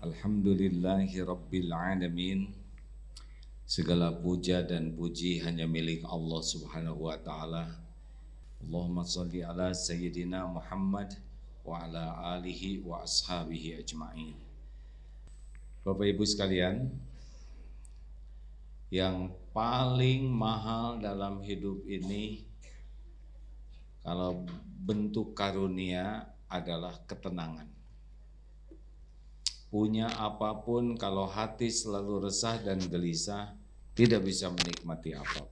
Alhamdulillahi Rabbil Alamin Segala puja dan puji hanya milik Allah Subhanahu wa taala. Allahumma salli ala sayyidina Muhammad wa ala alihi wa ashabihi ajma'in. Bapak Ibu sekalian, yang paling mahal dalam hidup ini kalau bentuk karunia adalah ketenangan punya apapun kalau hati selalu resah dan gelisah tidak bisa menikmati apapun.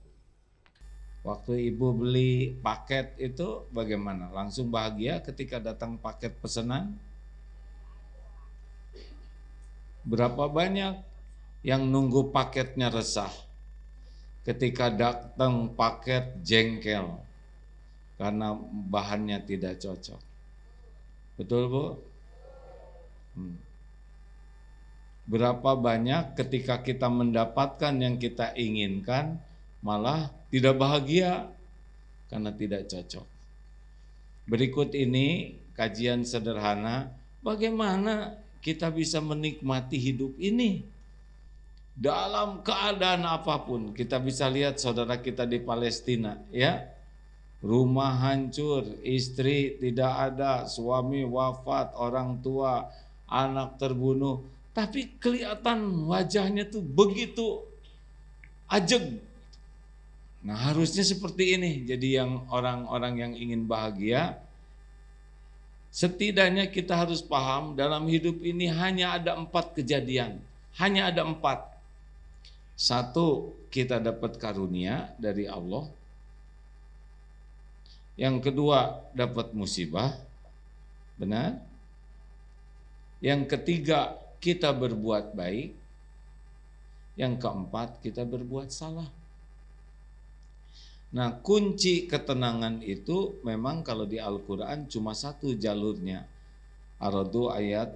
Waktu ibu beli paket itu bagaimana? Langsung bahagia ketika datang paket pesanan? Berapa banyak yang nunggu paketnya resah? Ketika datang paket jengkel karena bahannya tidak cocok. Betul, Bu? Hmm berapa banyak ketika kita mendapatkan yang kita inginkan malah tidak bahagia karena tidak cocok. Berikut ini kajian sederhana bagaimana kita bisa menikmati hidup ini. Dalam keadaan apapun, kita bisa lihat saudara kita di Palestina, ya. Rumah hancur, istri tidak ada, suami wafat, orang tua, anak terbunuh tapi kelihatan wajahnya tuh begitu ajeg. Nah harusnya seperti ini. Jadi yang orang-orang yang ingin bahagia, setidaknya kita harus paham dalam hidup ini hanya ada empat kejadian. Hanya ada empat. Satu, kita dapat karunia dari Allah. Yang kedua, dapat musibah. Benar? Yang ketiga, kita berbuat baik. Yang keempat, kita berbuat salah. Nah, kunci ketenangan itu memang kalau di Al-Qur'an cuma satu jalurnya. Aradu ayat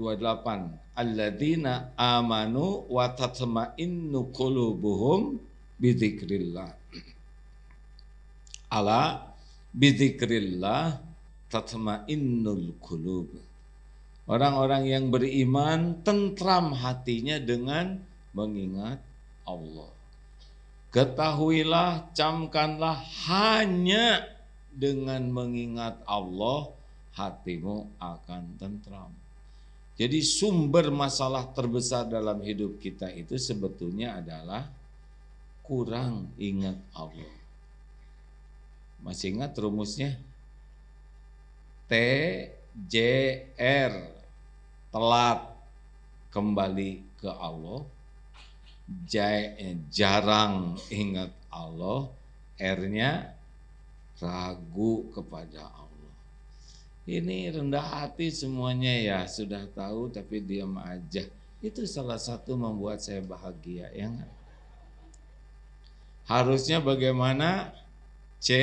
28. Alladzina amanu wa tatma'innu qulubuhum bidzikrillah. Ala bidzikrillah tatma'innul qulub. Orang-orang yang beriman tentram hatinya dengan mengingat Allah. Ketahuilah, camkanlah hanya dengan mengingat Allah hatimu akan tentram. Jadi sumber masalah terbesar dalam hidup kita itu sebetulnya adalah kurang ingat Allah. Masih ingat rumusnya? T J R telat kembali ke Allah, eh, jarang ingat Allah, r ragu kepada Allah. Ini rendah hati semuanya ya, sudah tahu tapi diam aja. Itu salah satu membuat saya bahagia, ya Harusnya bagaimana? C,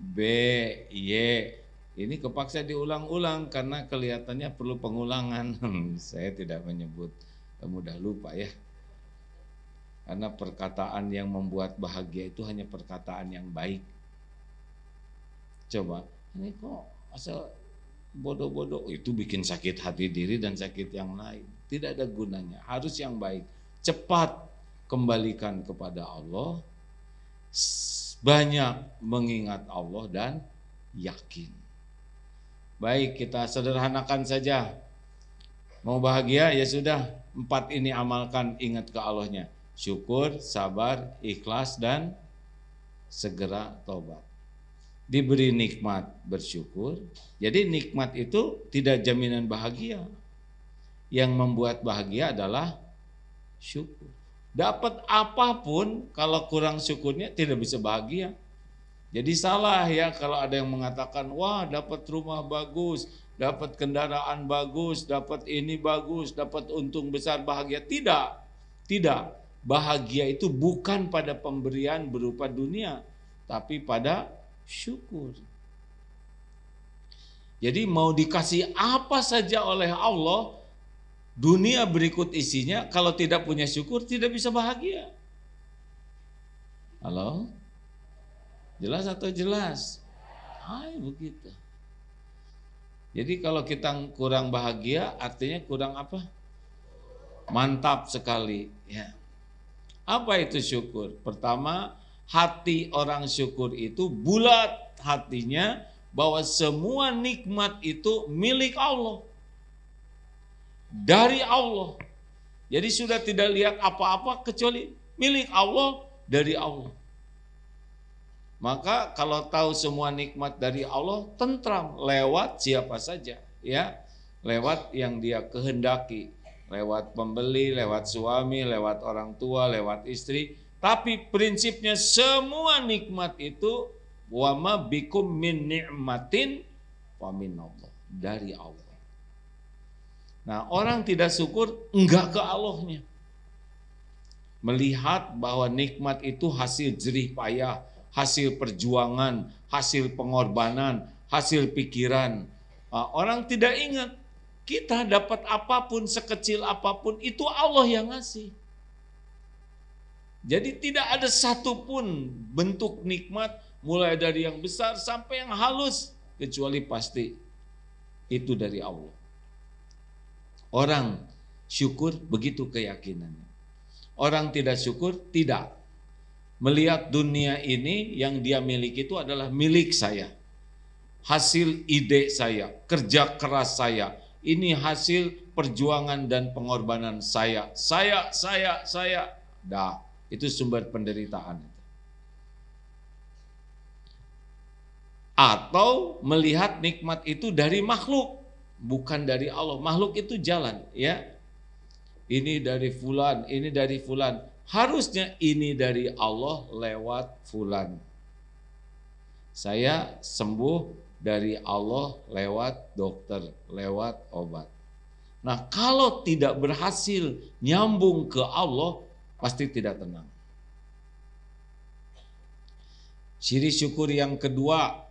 B, Y, ini kepaksa diulang-ulang karena kelihatannya perlu pengulangan. Hmm, saya tidak menyebut mudah lupa ya. Karena perkataan yang membuat bahagia itu hanya perkataan yang baik. Coba, ini kok asal bodoh-bodoh itu bikin sakit hati diri dan sakit yang lain. Tidak ada gunanya, harus yang baik. Cepat kembalikan kepada Allah, banyak mengingat Allah dan yakin. Baik, kita sederhanakan saja. Mau bahagia ya sudah, empat ini amalkan, ingat ke Allahnya. Syukur, sabar, ikhlas dan segera tobat. Diberi nikmat bersyukur. Jadi nikmat itu tidak jaminan bahagia. Yang membuat bahagia adalah syukur. Dapat apapun kalau kurang syukurnya tidak bisa bahagia. Jadi salah ya kalau ada yang mengatakan, wah dapat rumah bagus, dapat kendaraan bagus, dapat ini bagus, dapat untung besar bahagia. Tidak, tidak. Bahagia itu bukan pada pemberian berupa dunia, tapi pada syukur. Jadi mau dikasih apa saja oleh Allah, dunia berikut isinya, kalau tidak punya syukur tidak bisa bahagia. Halo? Jelas atau jelas? Hai begitu. Jadi kalau kita kurang bahagia artinya kurang apa? Mantap sekali ya. Apa itu syukur? Pertama, hati orang syukur itu bulat hatinya bahwa semua nikmat itu milik Allah. Dari Allah. Jadi sudah tidak lihat apa-apa kecuali milik Allah dari Allah. Maka kalau tahu semua nikmat dari Allah tentram lewat siapa saja ya. Lewat yang dia kehendaki, lewat pembeli, lewat suami, lewat orang tua, lewat istri. Tapi prinsipnya semua nikmat itu wama bikum min nikmatin wa Allah, dari Allah. Nah, orang tidak syukur enggak ke Allahnya melihat bahwa nikmat itu hasil jerih payah, hasil perjuangan, hasil pengorbanan, hasil pikiran. Ah, orang tidak ingat kita dapat apapun sekecil apapun itu Allah yang ngasih. Jadi tidak ada satupun bentuk nikmat mulai dari yang besar sampai yang halus kecuali pasti itu dari Allah. Orang syukur begitu keyakinannya. Orang tidak syukur tidak melihat dunia ini yang dia miliki itu adalah milik saya. Hasil ide saya, kerja keras saya. Ini hasil perjuangan dan pengorbanan saya. Saya, saya, saya. Dah, itu sumber penderitaan. Atau melihat nikmat itu dari makhluk, bukan dari Allah. Makhluk itu jalan, ya. Ini dari fulan, ini dari fulan harusnya ini dari Allah lewat fulan. Saya sembuh dari Allah lewat dokter, lewat obat. Nah, kalau tidak berhasil nyambung ke Allah, pasti tidak tenang. Ciri syukur yang kedua,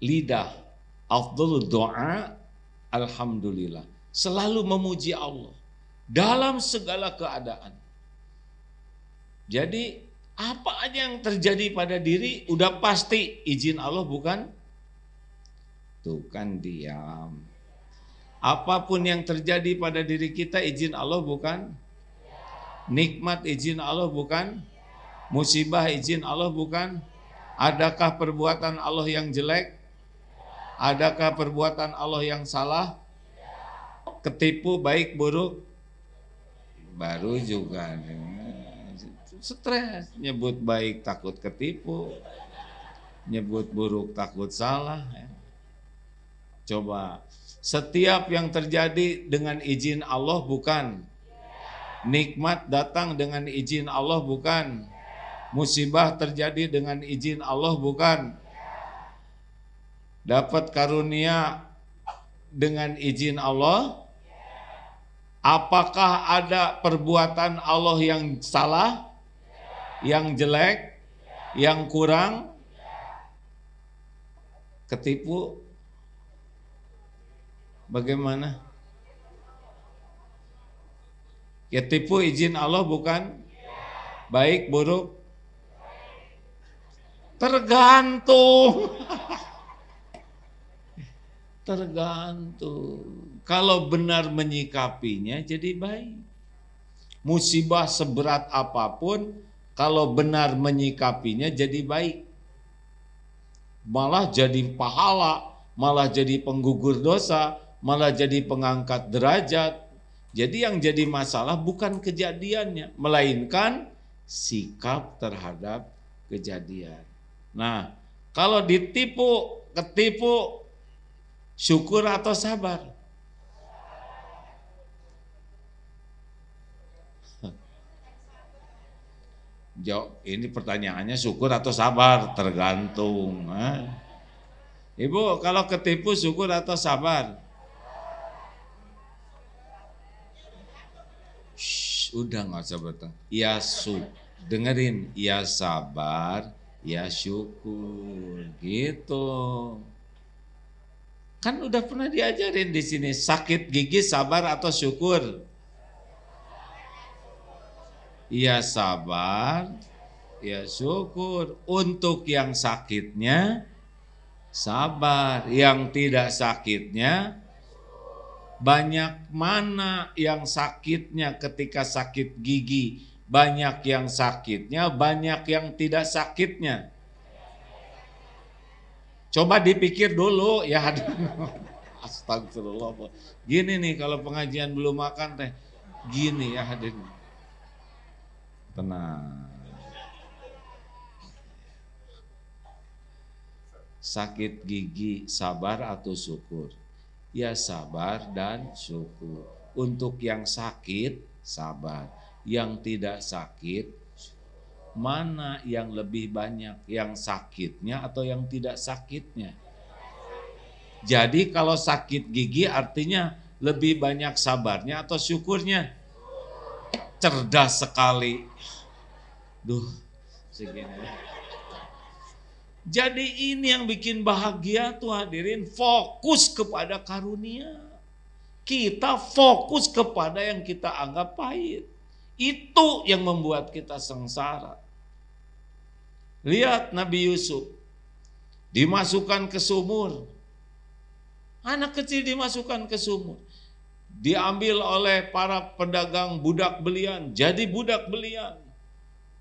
lidah. Afdol doa, Alhamdulillah selalu memuji Allah dalam segala keadaan. Jadi apa aja yang terjadi pada diri udah pasti izin Allah bukan? Tuh kan diam. Apapun yang terjadi pada diri kita izin Allah bukan? Nikmat izin Allah bukan? Musibah izin Allah bukan? Adakah perbuatan Allah yang jelek? Adakah perbuatan Allah yang salah? ketipu baik buruk baru juga stres nyebut baik takut ketipu nyebut buruk takut salah ya. coba setiap yang terjadi dengan izin Allah bukan nikmat datang dengan izin Allah bukan musibah terjadi dengan izin Allah bukan dapat karunia dengan izin Allah Apakah ada perbuatan Allah yang salah, yang jelek, yang kurang, ketipu? Bagaimana? Ya tipu izin Allah bukan? Baik, buruk? Tergantung. Tergantung. Kalau benar menyikapinya jadi baik. Musibah seberat apapun kalau benar menyikapinya jadi baik. Malah jadi pahala, malah jadi penggugur dosa, malah jadi pengangkat derajat. Jadi yang jadi masalah bukan kejadiannya, melainkan sikap terhadap kejadian. Nah, kalau ditipu, ketipu, syukur atau sabar? Jawab, ini pertanyaannya syukur atau sabar tergantung. Eh? Ibu, kalau ketipu syukur atau sabar? Shh, udah nggak usah bertanya. Ya su, dengerin. Ya sabar, ya syukur, gitu. Kan udah pernah diajarin di sini sakit gigi sabar atau syukur ya sabar, ya syukur. Untuk yang sakitnya sabar, yang tidak sakitnya banyak mana yang sakitnya ketika sakit gigi, banyak yang sakitnya, banyak yang tidak sakitnya. Coba dipikir dulu ya. Astagfirullah. Gini nih kalau pengajian belum makan teh. Gini ya hadirin tenang. Sakit gigi sabar atau syukur? Ya sabar dan syukur. Untuk yang sakit sabar, yang tidak sakit mana yang lebih banyak, yang sakitnya atau yang tidak sakitnya? Jadi kalau sakit gigi artinya lebih banyak sabarnya atau syukurnya? cerdas sekali. Duh, segini. Jadi ini yang bikin bahagia tuh hadirin fokus kepada karunia. Kita fokus kepada yang kita anggap pahit. Itu yang membuat kita sengsara. Lihat Nabi Yusuf dimasukkan ke sumur. Anak kecil dimasukkan ke sumur diambil oleh para pedagang budak belian, jadi budak belian.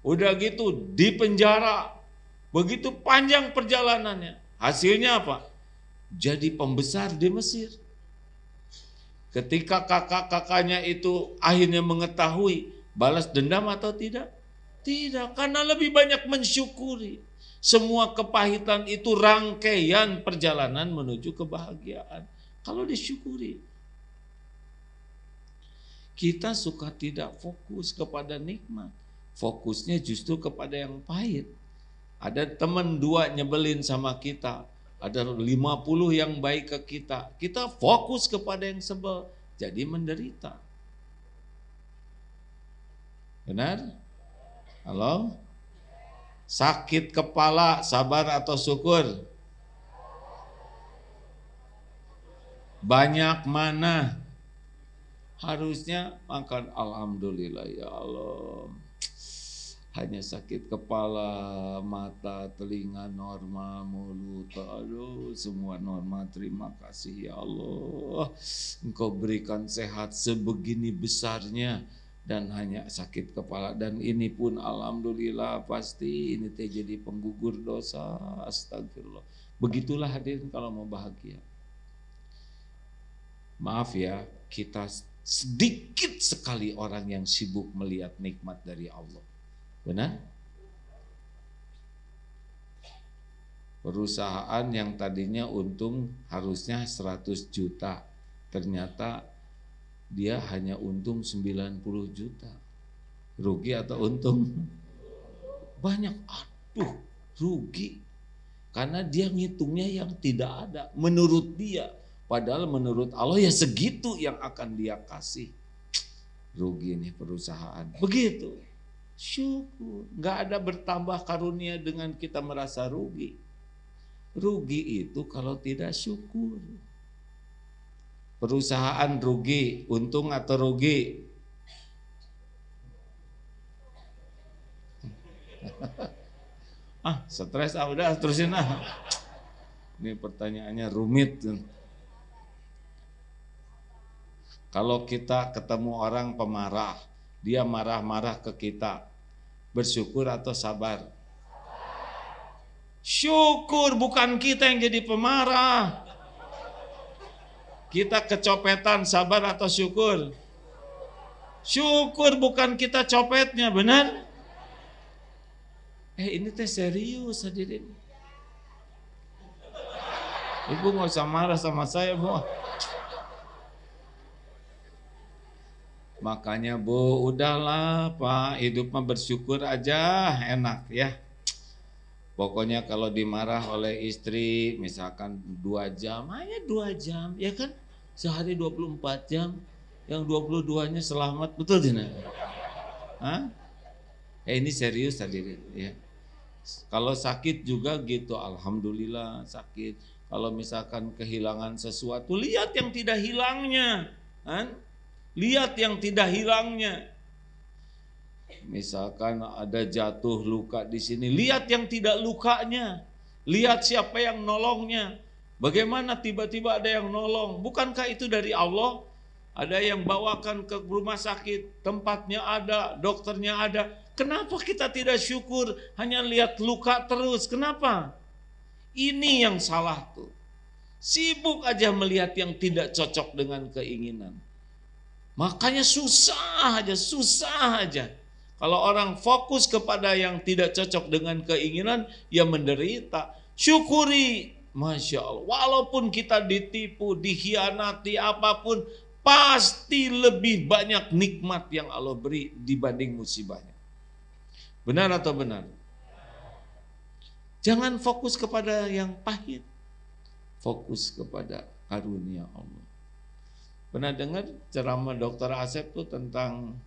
Udah gitu di penjara. Begitu panjang perjalanannya. Hasilnya apa? Jadi pembesar di Mesir. Ketika kakak-kakaknya itu akhirnya mengetahui balas dendam atau tidak? Tidak, karena lebih banyak mensyukuri. Semua kepahitan itu rangkaian perjalanan menuju kebahagiaan. Kalau disyukuri, kita suka tidak fokus kepada nikmat. Fokusnya justru kepada yang pahit. Ada teman dua nyebelin sama kita. Ada 50 yang baik ke kita. Kita fokus kepada yang sebel. Jadi menderita. Benar? Halo? Sakit kepala, sabar atau syukur? Banyak mana? Harusnya makan alhamdulillah ya Allah. Hanya sakit kepala, mata, telinga normal, mulut, aduh semua normal. Terima kasih ya Allah. Engkau berikan sehat sebegini besarnya dan hanya sakit kepala dan ini pun alhamdulillah pasti ini teh jadi penggugur dosa astagfirullah begitulah hadirin kalau mau bahagia maaf ya kita Sedikit sekali orang yang sibuk melihat nikmat dari Allah. Benar? Perusahaan yang tadinya untung harusnya 100 juta, ternyata dia hanya untung 90 juta. Rugi atau untung? Banyak, aduh rugi. Karena dia ngitungnya yang tidak ada menurut dia Padahal menurut Allah ya segitu yang akan dia kasih. Rugi nih perusahaan. Begitu. Syukur. Gak ada bertambah karunia dengan kita merasa rugi. Rugi itu kalau tidak syukur. Perusahaan rugi, untung atau rugi? ah, stres ah udah terusin ah. Ini pertanyaannya rumit. Kalau kita ketemu orang pemarah, dia marah-marah ke kita. Bersyukur atau sabar? Syukur bukan kita yang jadi pemarah. Kita kecopetan, sabar atau syukur? Syukur bukan kita copetnya, benar? Eh ini teh serius hadirin. Ibu nggak usah marah sama saya, Bu. Makanya Bu, udahlah Pak, hidup mah bersyukur aja, enak ya. Pokoknya kalau dimarah oleh istri, misalkan dua jam, hanya dua jam, ya kan? Sehari 24 jam, yang 22-nya selamat, betul Dina? Hah? Eh ini serius tadi, ya. Kalau sakit juga gitu, Alhamdulillah sakit. Kalau misalkan kehilangan sesuatu, lihat yang tidak hilangnya. Hah? Kan? Lihat yang tidak hilangnya. Misalkan ada jatuh luka di sini, lihat yang tidak lukanya. Lihat siapa yang nolongnya. Bagaimana tiba-tiba ada yang nolong? Bukankah itu dari Allah? Ada yang bawakan ke rumah sakit, tempatnya ada, dokternya ada. Kenapa kita tidak syukur hanya lihat luka terus? Kenapa? Ini yang salah tuh. Sibuk aja melihat yang tidak cocok dengan keinginan. Makanya susah aja, susah aja. Kalau orang fokus kepada yang tidak cocok dengan keinginan, ya menderita. Syukuri, masya Allah. Walaupun kita ditipu, dikhianati, apapun, pasti lebih banyak nikmat yang Allah beri dibanding musibahnya. Benar atau benar? Jangan fokus kepada yang pahit, fokus kepada karunia Allah. Pernah dengar ceramah dokter Asep tuh tentang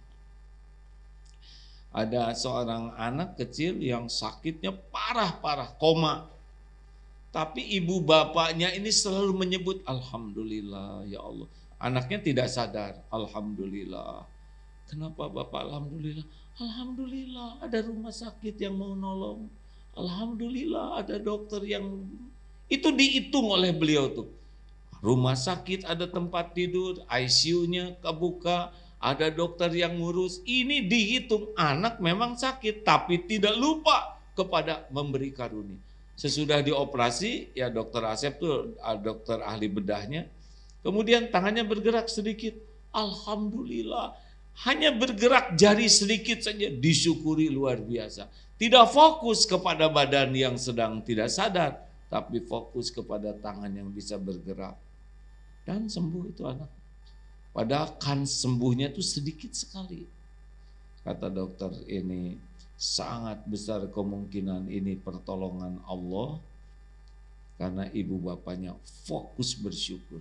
ada seorang anak kecil yang sakitnya parah-parah, koma. Tapi ibu bapaknya ini selalu menyebut Alhamdulillah ya Allah. Anaknya tidak sadar Alhamdulillah. Kenapa bapak Alhamdulillah? Alhamdulillah ada rumah sakit yang mau nolong. Alhamdulillah ada dokter yang itu dihitung oleh beliau tuh rumah sakit ada tempat tidur, ICU-nya kebuka, ada dokter yang ngurus. Ini dihitung anak memang sakit tapi tidak lupa kepada memberi karunia. Sesudah dioperasi, ya dokter Asep tuh dokter ahli bedahnya. Kemudian tangannya bergerak sedikit. Alhamdulillah. Hanya bergerak jari sedikit saja disyukuri luar biasa. Tidak fokus kepada badan yang sedang tidak sadar, tapi fokus kepada tangan yang bisa bergerak dan sembuh itu anak. Padahal kan sembuhnya itu sedikit sekali. Kata dokter ini sangat besar kemungkinan ini pertolongan Allah karena ibu bapaknya fokus bersyukur.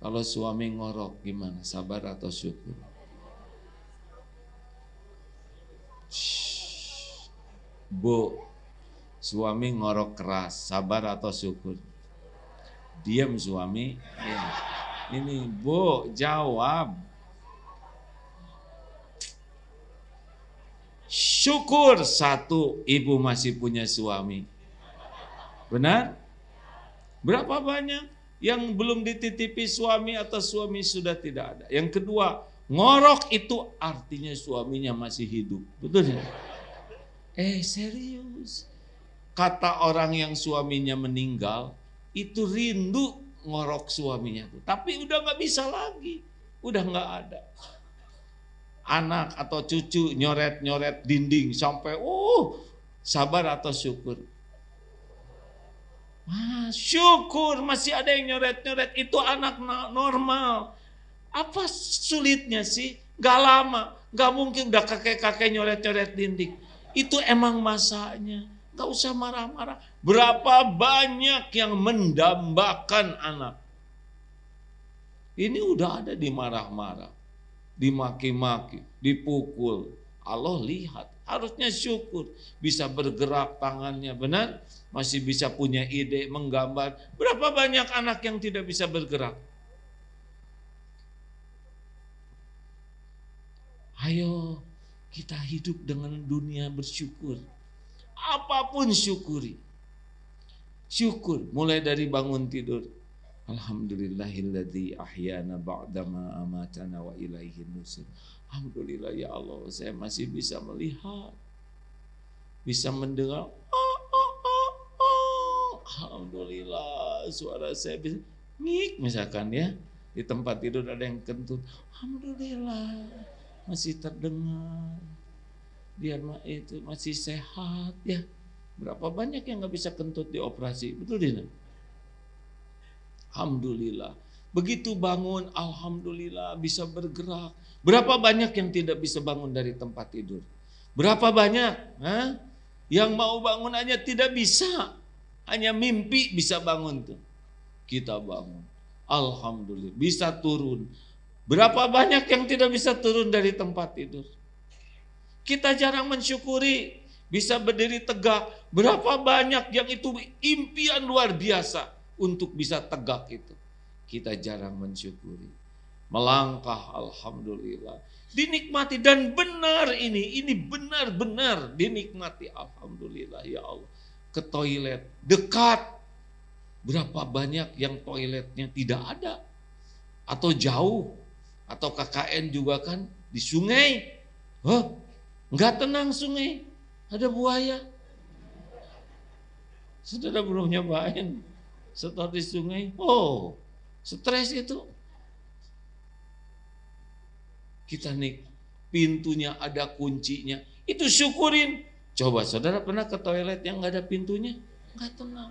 Kalau suami ngorok gimana? Sabar atau syukur? Shhh. Bu, Suami ngorok keras, sabar atau syukur? Diam suami. Ya. Ini bu, jawab. Syukur satu ibu masih punya suami. Benar? Berapa banyak yang belum dititipi suami atau suami sudah tidak ada? Yang kedua, ngorok itu artinya suaminya masih hidup. Betul ya? Eh serius kata orang yang suaminya meninggal itu rindu ngorok suaminya tuh. Tapi udah nggak bisa lagi, udah nggak ada. Anak atau cucu nyoret-nyoret dinding sampai uh sabar atau syukur. Wah, syukur masih ada yang nyoret-nyoret itu anak normal. Apa sulitnya sih? Gak lama, gak mungkin udah kakek-kakek nyoret-nyoret dinding. Itu emang masanya Gak usah marah-marah. Berapa banyak yang mendambakan anak. Ini udah ada di marah-marah. Dimaki-maki, dipukul. Allah lihat. Harusnya syukur. Bisa bergerak tangannya, benar? Masih bisa punya ide, menggambar. Berapa banyak anak yang tidak bisa bergerak? Ayo kita hidup dengan dunia bersyukur apapun syukuri. Syukur mulai dari bangun tidur. Alhamdulillahilladzi ahyana ba'dama amatana wa ilaihi nusir. Alhamdulillah ya Allah, saya masih bisa melihat. Bisa mendengar. Oh, oh, oh, oh. Alhamdulillah suara saya bisa ngik misalkan ya. Di tempat tidur ada yang kentut. Alhamdulillah masih terdengar biar itu masih sehat ya berapa banyak yang nggak bisa kentut di operasi betul tidak? Alhamdulillah begitu bangun Alhamdulillah bisa bergerak berapa banyak yang tidak bisa bangun dari tempat tidur berapa banyak Hah? yang mau bangun hanya tidak bisa hanya mimpi bisa bangun tuh kita bangun Alhamdulillah bisa turun berapa banyak yang tidak bisa turun dari tempat tidur kita jarang mensyukuri bisa berdiri tegak. Berapa banyak yang itu impian luar biasa untuk bisa tegak itu. Kita jarang mensyukuri. Melangkah alhamdulillah. Dinikmati dan benar ini, ini benar-benar dinikmati alhamdulillah ya Allah. Ke toilet dekat. Berapa banyak yang toiletnya tidak ada atau jauh atau KKN juga kan di sungai. Huh? Nggak tenang sungai, ada buaya. Saudara belum nyobain setor di sungai. Oh, stres itu. Kita nih pintunya ada kuncinya. Itu syukurin. Coba saudara pernah ke toilet yang nggak ada pintunya? Nggak tenang.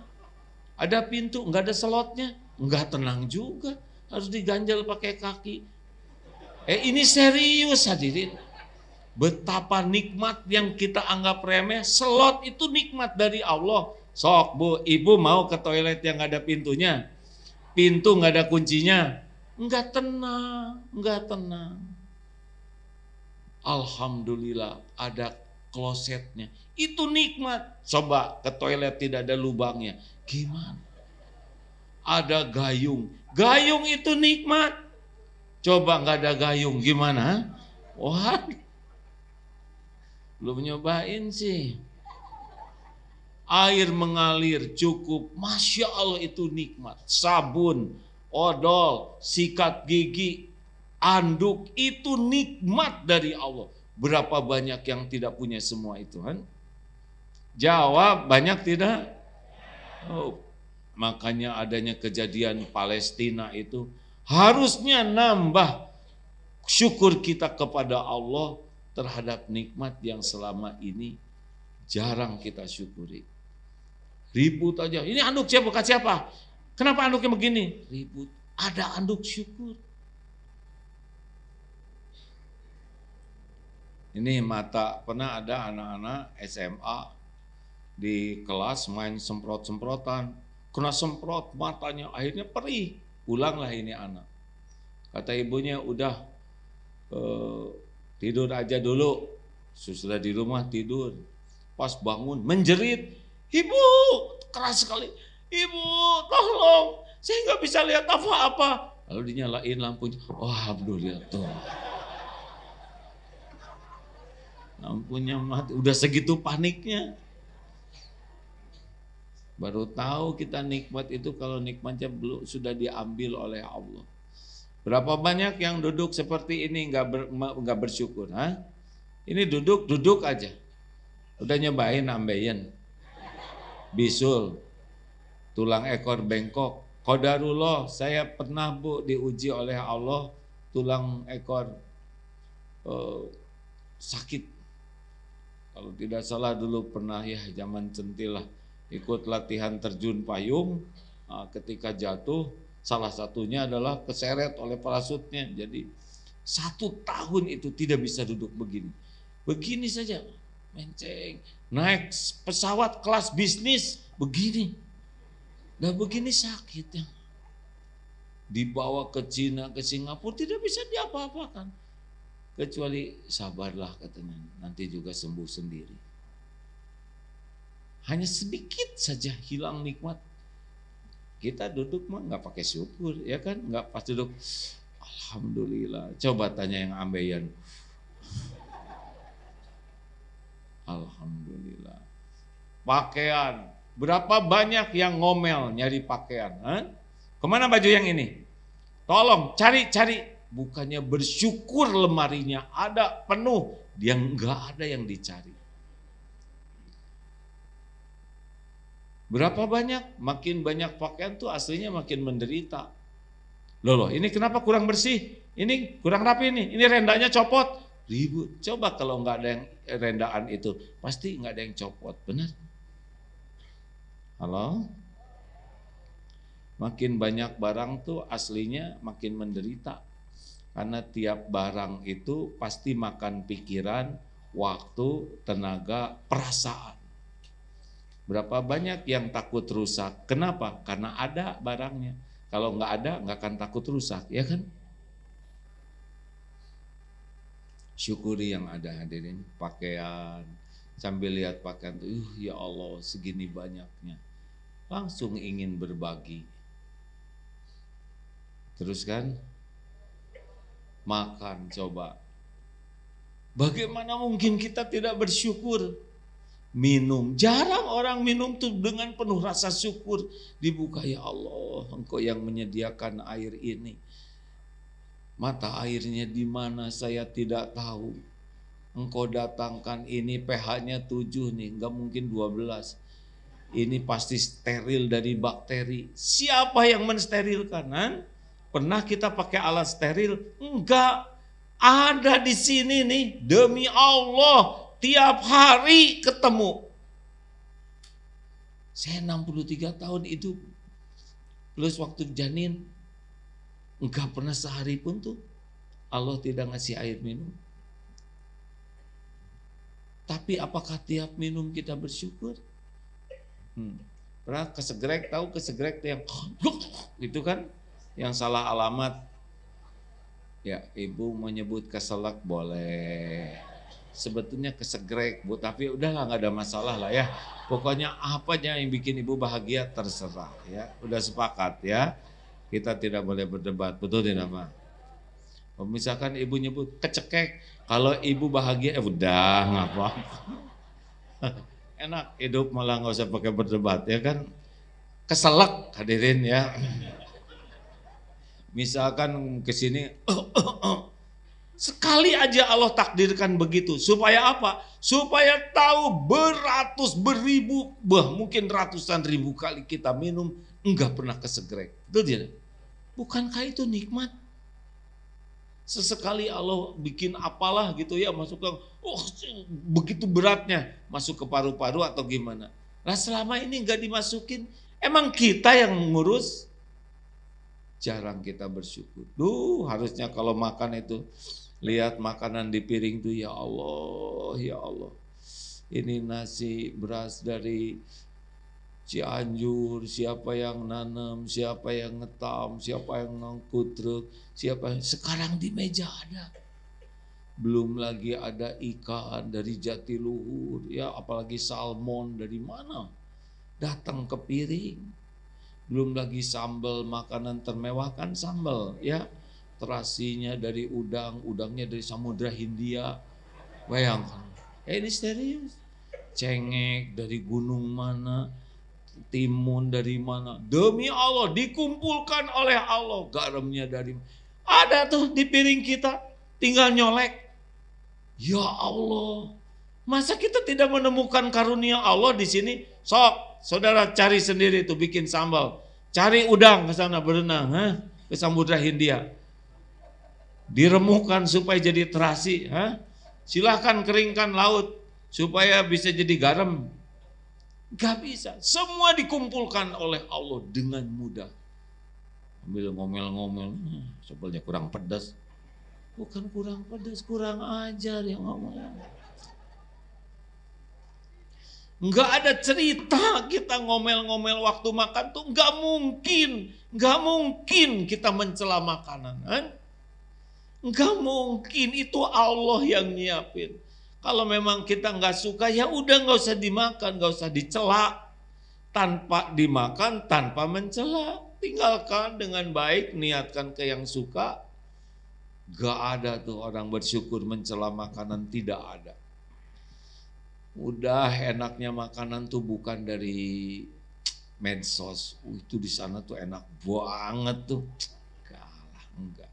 Ada pintu, nggak ada slotnya? Nggak tenang juga. Harus diganjal pakai kaki. Eh ini serius hadirin. Betapa nikmat yang kita anggap remeh, slot itu nikmat dari Allah. Sok bu, ibu mau ke toilet yang ada pintunya, pintu nggak ada kuncinya, nggak tenang, nggak tenang. Alhamdulillah ada klosetnya, itu nikmat. Coba ke toilet tidak ada lubangnya, gimana? Ada gayung, gayung itu nikmat. Coba nggak ada gayung, gimana? Wah. Belum nyobain sih. Air mengalir cukup. Masya Allah itu nikmat. Sabun, odol, sikat gigi, anduk itu nikmat dari Allah. Berapa banyak yang tidak punya semua itu kan? Jawab banyak tidak? Oh, makanya adanya kejadian Palestina itu harusnya nambah syukur kita kepada Allah terhadap nikmat yang selama ini jarang kita syukuri. Ribut aja. Ini anduk siapa? Bukan siapa? Kenapa anduknya begini? Ribut. Ada anduk syukur. Ini mata pernah ada anak-anak SMA di kelas main semprot-semprotan. Kena semprot matanya akhirnya perih. Ulanglah ini anak. Kata ibunya udah eh, tidur aja dulu sesudah di rumah tidur pas bangun menjerit ibu keras sekali ibu tolong saya nggak bisa lihat apa-apa lalu dinyalain lampunya wah oh, alhamdulillah tuh lampunya mati udah segitu paniknya baru tahu kita nikmat itu kalau nikmatnya belum sudah diambil oleh Allah Berapa banyak yang duduk seperti ini nggak ber, nggak bersyukur? Ha? Ini duduk duduk aja. Udah nyobain ambeien, bisul, tulang ekor bengkok. Kodarullah, saya pernah bu diuji oleh Allah tulang ekor uh, sakit. Kalau tidak salah dulu pernah ya zaman centilah ikut latihan terjun payung. Eh, ketika jatuh Salah satunya adalah keseret oleh parasutnya. Jadi satu tahun itu tidak bisa duduk begini. Begini saja, menceng. Naik pesawat kelas bisnis, begini. Dan begini sakitnya. ya. Dibawa ke Cina, ke Singapura, tidak bisa diapa-apakan. Kecuali sabarlah katanya, nanti juga sembuh sendiri. Hanya sedikit saja hilang nikmat kita duduk mah nggak pakai syukur, ya kan? Nggak pas duduk, Alhamdulillah. Coba tanya yang ambeien. Alhamdulillah. Pakaian. Berapa banyak yang ngomel nyari pakaian? Hah? Kemana baju yang ini? Tolong cari, cari. Bukannya bersyukur lemarinya ada penuh. Dia nggak ada yang dicari. Berapa banyak? Makin banyak pakaian tuh aslinya makin menderita. Loh, loh ini kenapa kurang bersih? Ini kurang rapi nih. Ini rendanya copot. Ribut. Coba kalau nggak ada yang eh, rendaan itu, pasti nggak ada yang copot. Benar? Halo? Makin banyak barang tuh aslinya makin menderita. Karena tiap barang itu pasti makan pikiran, waktu, tenaga, perasaan. Berapa banyak yang takut rusak? Kenapa? Karena ada barangnya. Kalau nggak ada, nggak akan takut rusak, ya kan? Syukuri yang ada hadirin pakaian sambil lihat pakaian tuh, uh, ya Allah segini banyaknya. Langsung ingin berbagi. Terus kan makan coba. Bagaimana mungkin kita tidak bersyukur minum. Jarang orang minum tuh dengan penuh rasa syukur. Dibuka ya Allah, engkau yang menyediakan air ini. Mata airnya di mana saya tidak tahu. Engkau datangkan ini pH-nya 7 nih, nggak mungkin 12. Ini pasti steril dari bakteri. Siapa yang mensterilkan? Ha? Pernah kita pakai alat steril? Enggak. Ada di sini nih, demi Allah tiap hari ketemu. Saya 63 tahun itu plus waktu janin enggak pernah sehari pun tuh Allah tidak ngasih air minum. Tapi apakah tiap minum kita bersyukur? Hmm. Pernah kesegrek tahu kesegrek yang itu kan? Yang salah alamat. Ya, ibu menyebut keselak boleh sebetulnya kesegrek bu tapi udah nggak ada masalah lah ya pokoknya apa yang bikin ibu bahagia terserah ya udah sepakat ya kita tidak boleh berdebat betul tidak pak misalkan ibu nyebut kecekek kalau ibu bahagia eh udah nggak apa enak hidup malah nggak usah pakai berdebat ya kan keselak hadirin ya misalkan kesini oh, oh, oh. Sekali aja Allah takdirkan begitu. Supaya apa? Supaya tahu beratus, beribu, bah mungkin ratusan ribu kali kita minum, enggak pernah kesegrek. Itu tidak? Bukankah itu nikmat? Sesekali Allah bikin apalah gitu ya masuk ke oh begitu beratnya masuk ke paru-paru atau gimana. Nah selama ini enggak dimasukin, emang kita yang ngurus? Jarang kita bersyukur. Duh harusnya kalau makan itu lihat makanan di piring tuh ya Allah, ya Allah. Ini nasi beras dari Cianjur, siapa yang nanam, siapa yang ngetam, siapa yang ngangkut truk, siapa yang sekarang di meja ada. Belum lagi ada ikan dari Jatiluhur, ya apalagi salmon dari mana datang ke piring. Belum lagi sambal makanan termewah kan sambal ya terasinya dari udang, udangnya dari samudra Hindia. Bayangkan. Eh ini serius. Cengek dari gunung mana, timun dari mana. Demi Allah dikumpulkan oleh Allah garamnya dari ada tuh di piring kita tinggal nyolek. Ya Allah, masa kita tidak menemukan karunia Allah di sini? Sok, saudara cari sendiri tuh bikin sambal. Cari udang ke sana berenang, ha? ke Samudra Hindia diremuhkan supaya jadi terasi. Hah? Silahkan keringkan laut supaya bisa jadi garam. Gak bisa. Semua dikumpulkan oleh Allah dengan mudah. Ambil ngomel-ngomel, hmm, sebelnya kurang pedas. Bukan kurang pedas, kurang ajar yang ngomel-ngomel, Nggak ada cerita kita ngomel-ngomel waktu makan tuh nggak mungkin, nggak mungkin kita mencela makanan. Kan? Nggak mungkin itu Allah yang nyiapin. Kalau memang kita nggak suka ya udah nggak usah dimakan, nggak usah dicela. Tanpa dimakan, tanpa mencela. Tinggalkan dengan baik, niatkan ke yang suka. nggak ada tuh orang bersyukur mencela makanan, tidak ada. Udah enaknya makanan tuh bukan dari medsos. Uh, itu di sana tuh enak banget tuh. Kalah enggak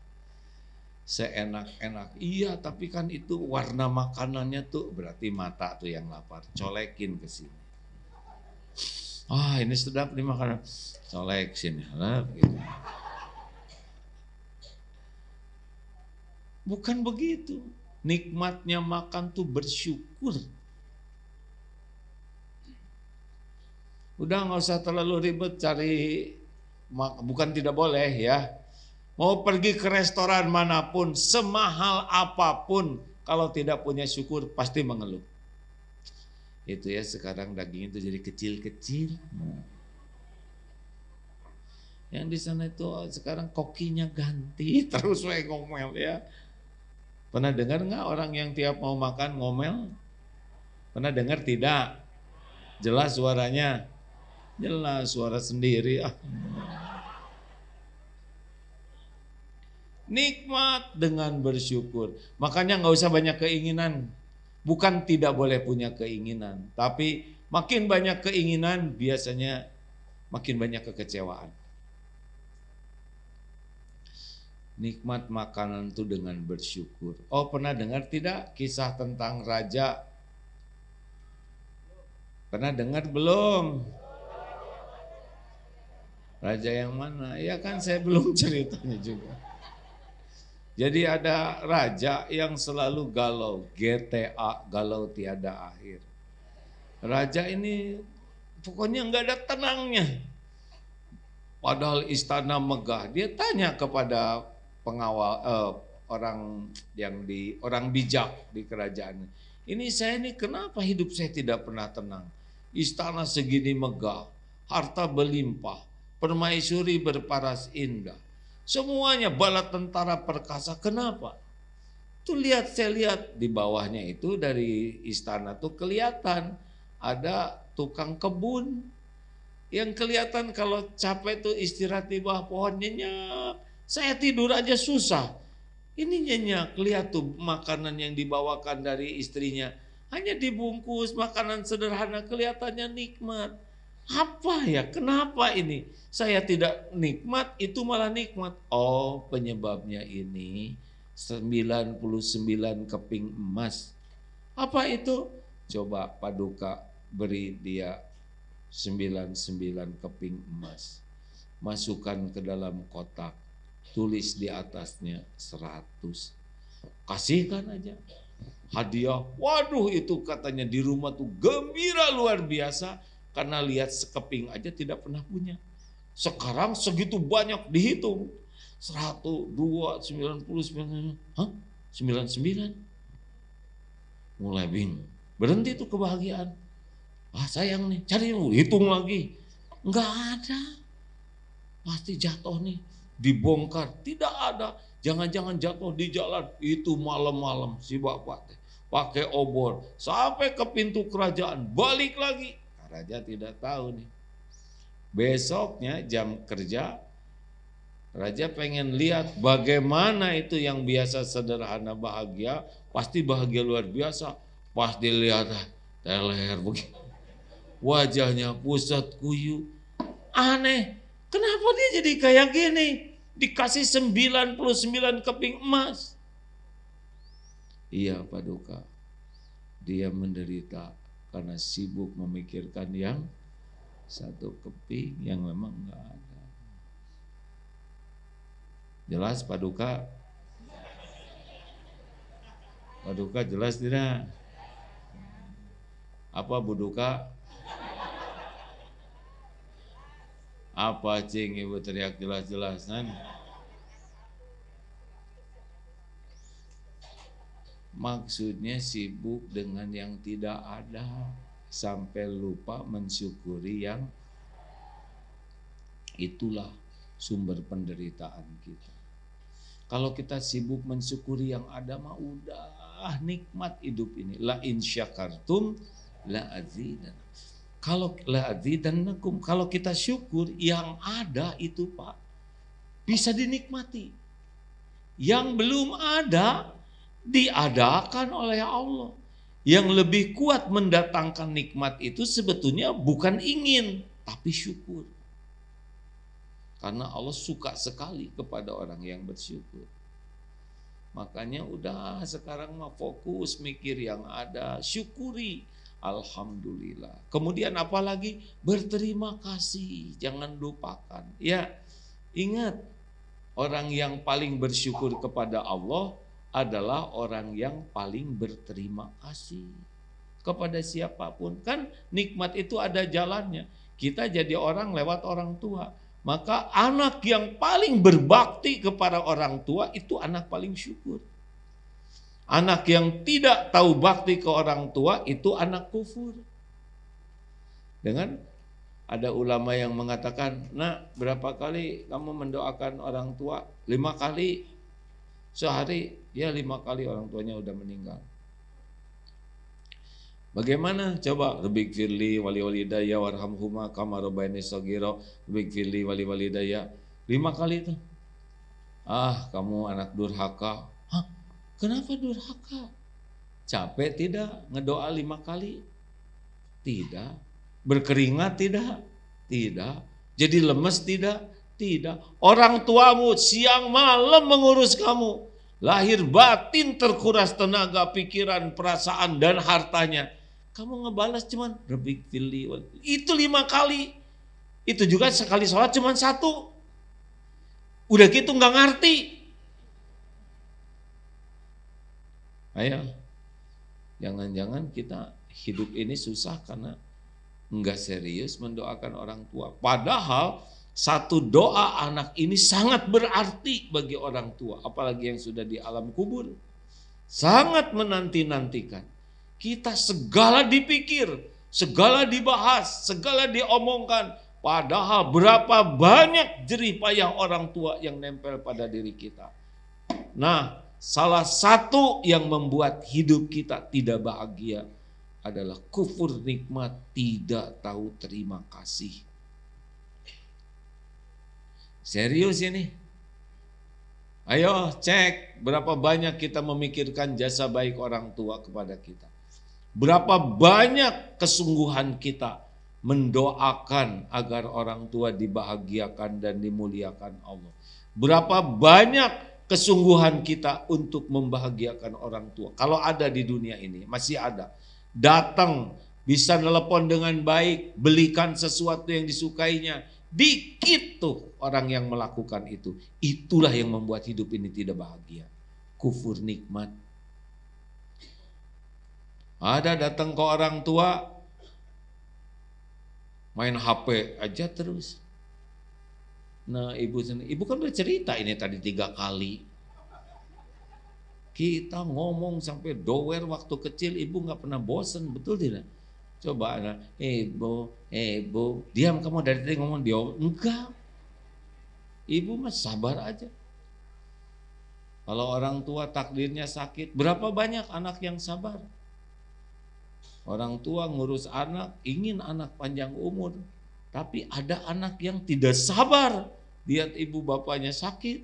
seenak-enak. Iya, tapi kan itu warna makanannya tuh berarti mata tuh yang lapar. Colekin ke sini. Ah, ini sedap nih makanan. Colek sini, lah gitu. Bukan begitu. Nikmatnya makan tuh bersyukur. Udah nggak usah terlalu ribet cari bukan tidak boleh ya Mau pergi ke restoran manapun, semahal apapun, kalau tidak punya syukur pasti mengeluh. Itu ya sekarang daging itu jadi kecil-kecil. Yang di sana itu sekarang kokinya ganti terus saya ngomel ya. Pernah dengar nggak orang yang tiap mau makan ngomel? Pernah dengar tidak? Jelas suaranya. Jelas suara sendiri ah. nikmat dengan bersyukur. Makanya nggak usah banyak keinginan. Bukan tidak boleh punya keinginan, tapi makin banyak keinginan biasanya makin banyak kekecewaan. Nikmat makanan itu dengan bersyukur. Oh pernah dengar tidak kisah tentang raja? Pernah dengar belum? Raja yang mana? Ya kan saya belum ceritanya juga. Jadi ada raja yang selalu galau, GTA, galau tiada akhir. Raja ini pokoknya nggak ada tenangnya. Padahal istana megah, dia tanya kepada pengawal eh, orang yang di orang bijak di kerajaan. Ini saya ini kenapa hidup saya tidak pernah tenang? Istana segini megah, harta berlimpah, permaisuri berparas indah Semuanya bala tentara perkasa. Kenapa? Tuh lihat saya lihat di bawahnya itu dari istana tuh kelihatan ada tukang kebun yang kelihatan kalau capek tuh istirahat di bawah pohon nyenyak. Saya tidur aja susah. Ini nyenyak, lihat tuh makanan yang dibawakan dari istrinya. Hanya dibungkus makanan sederhana kelihatannya nikmat apa ya? Kenapa ini? Saya tidak nikmat, itu malah nikmat. Oh, penyebabnya ini 99 keping emas. Apa itu? Coba paduka beri dia 99 keping emas. Masukkan ke dalam kotak. Tulis di atasnya 100. Kasihkan aja hadiah. Waduh itu katanya di rumah tuh gembira luar biasa karena lihat sekeping aja tidak pernah punya. Sekarang segitu banyak dihitung. 100, 2, 90, 99. Hah? 99? Mulai bingung. Berhenti itu kebahagiaan. Wah sayang nih, cari hitung lagi. Enggak ada. Pasti jatuh nih, dibongkar. Tidak ada. Jangan-jangan jatuh di jalan. Itu malam-malam si bapak pakai obor sampai ke pintu kerajaan balik lagi Raja tidak tahu nih. Besoknya jam kerja Raja pengen lihat bagaimana itu yang biasa sederhana bahagia, pasti bahagia luar biasa, pasti lihat ah, leher begini. Wajahnya pusat kuyu. Aneh, kenapa dia jadi kayak gini? Dikasih 99 keping emas. Iya paduka, dia menderita karena sibuk memikirkan yang satu keping yang memang enggak ada. Jelas paduka? Paduka jelas tidak? Apa buduka? Apa cing ibu teriak jelas-jelasan? Maksudnya sibuk dengan yang tidak ada sampai lupa mensyukuri yang itulah sumber penderitaan kita. Kalau kita sibuk mensyukuri yang ada mah udah nikmat hidup ini. La in syakartum la azidan. Kalau la azidan nakum, kalau kita syukur yang ada itu Pak bisa dinikmati. Yang belum ada diadakan oleh Allah. Yang lebih kuat mendatangkan nikmat itu sebetulnya bukan ingin, tapi syukur. Karena Allah suka sekali kepada orang yang bersyukur. Makanya udah sekarang mah fokus mikir yang ada, syukuri. Alhamdulillah. Kemudian apa lagi? Berterima kasih, jangan lupakan. Ya, ingat orang yang paling bersyukur kepada Allah adalah orang yang paling berterima kasih kepada siapapun. Kan nikmat itu ada jalannya. Kita jadi orang lewat orang tua. Maka anak yang paling berbakti kepada orang tua itu anak paling syukur. Anak yang tidak tahu bakti ke orang tua itu anak kufur. Dengan ada ulama yang mengatakan, "Nak, berapa kali kamu mendoakan orang tua? Lima kali sehari Ya lima kali orang tuanya udah meninggal. Bagaimana? Coba Rubik Firli wali wali daya Warham warhamhuma kamarobaini sogiro Rubik Firli wali wali daya lima kali itu. Ah kamu anak durhaka. Hah? Kenapa durhaka? Capek tidak? Ngedoa lima kali? Tidak. Berkeringat tidak? Tidak. Jadi lemes tidak? Tidak. Orang tuamu siang malam mengurus kamu lahir batin terkuras tenaga, pikiran, perasaan, dan hartanya. Kamu ngebalas cuman tili. Itu lima kali. Itu juga sekali sholat cuman satu. Udah gitu nggak ngerti. Ayo, jangan-jangan kita hidup ini susah karena nggak serius mendoakan orang tua. Padahal satu doa anak ini sangat berarti bagi orang tua, apalagi yang sudah di alam kubur. Sangat menanti-nantikan. Kita segala dipikir, segala dibahas, segala diomongkan. Padahal berapa banyak jerih payah orang tua yang nempel pada diri kita. Nah, salah satu yang membuat hidup kita tidak bahagia adalah kufur nikmat tidak tahu terima kasih. Serius ini. Ayo cek berapa banyak kita memikirkan jasa baik orang tua kepada kita. Berapa banyak kesungguhan kita mendoakan agar orang tua dibahagiakan dan dimuliakan Allah. Berapa banyak kesungguhan kita untuk membahagiakan orang tua. Kalau ada di dunia ini, masih ada. Datang, bisa nelpon dengan baik, belikan sesuatu yang disukainya, Dikit tuh orang yang melakukan itu. Itulah yang membuat hidup ini tidak bahagia. Kufur nikmat. Ada datang ke orang tua, main HP aja terus. Nah ibu sendiri, ibu kan udah cerita ini tadi tiga kali. Kita ngomong sampai doer waktu kecil ibu nggak pernah bosen betul tidak? Coba anak, ibu, ibu, diam kamu dari tadi ngomong dia Enggak. Ibu mah sabar aja. Kalau orang tua takdirnya sakit, berapa banyak anak yang sabar? Orang tua ngurus anak, ingin anak panjang umur. Tapi ada anak yang tidak sabar. Lihat ibu bapaknya sakit,